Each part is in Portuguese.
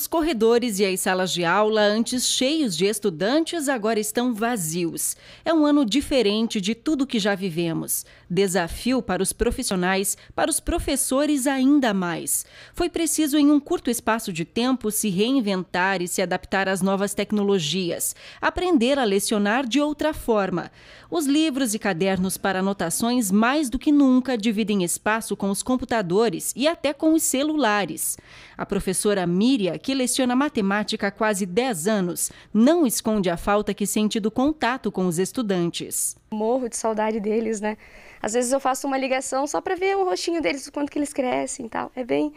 Os corredores e as salas de aula, antes cheios de estudantes, agora estão vazios. É um ano diferente de tudo que já vivemos. Desafio para os profissionais, para os professores ainda mais. Foi preciso, em um curto espaço de tempo, se reinventar e se adaptar às novas tecnologias, aprender a lecionar de outra forma. Os livros e cadernos para anotações, mais do que nunca, dividem espaço com os computadores e até com os celulares. A professora Miriam, que que leciona matemática há quase 10 anos, não esconde a falta que sente do contato com os estudantes. Morro de saudade deles, né? Às vezes eu faço uma ligação só para ver o rostinho deles, o quanto que eles crescem e tal. É bem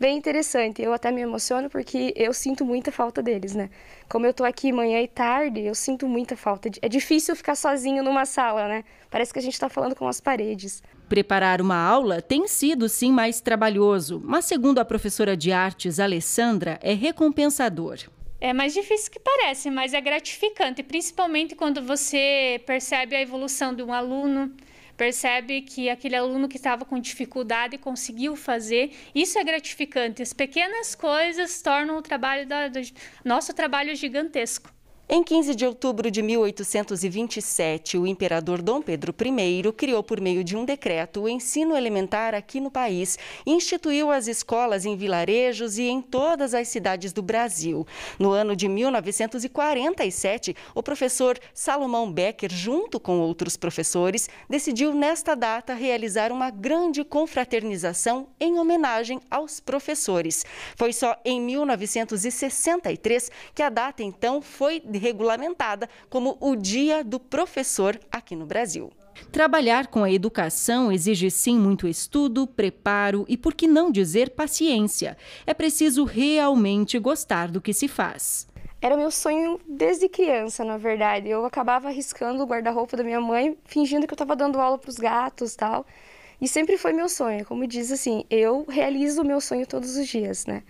bem interessante. Eu até me emociono porque eu sinto muita falta deles, né? Como eu tô aqui manhã e tarde, eu sinto muita falta. É difícil ficar sozinho numa sala, né? Parece que a gente está falando com as paredes. Preparar uma aula tem sido sim mais trabalhoso, mas segundo a professora de artes Alessandra, é recompensador. É mais difícil que parece, mas é gratificante, principalmente quando você percebe a evolução de um aluno, percebe que aquele aluno que estava com dificuldade conseguiu fazer. Isso é gratificante. As pequenas coisas tornam o trabalho da, do, nosso trabalho gigantesco. Em 15 de outubro de 1827, o imperador Dom Pedro I criou por meio de um decreto o ensino elementar aqui no país e instituiu as escolas em vilarejos e em todas as cidades do Brasil. No ano de 1947, o professor Salomão Becker, junto com outros professores, decidiu nesta data realizar uma grande confraternização em homenagem aos professores. Foi só em 1963 que a data então foi regulamentada como o Dia do Professor aqui no Brasil. Trabalhar com a educação exige sim muito estudo, preparo e, por que não dizer, paciência. É preciso realmente gostar do que se faz. Era meu sonho desde criança, na verdade. Eu acabava arriscando o guarda-roupa da minha mãe, fingindo que eu estava dando aula para os gatos e tal. E sempre foi meu sonho. Como diz assim, eu realizo o meu sonho todos os dias, né?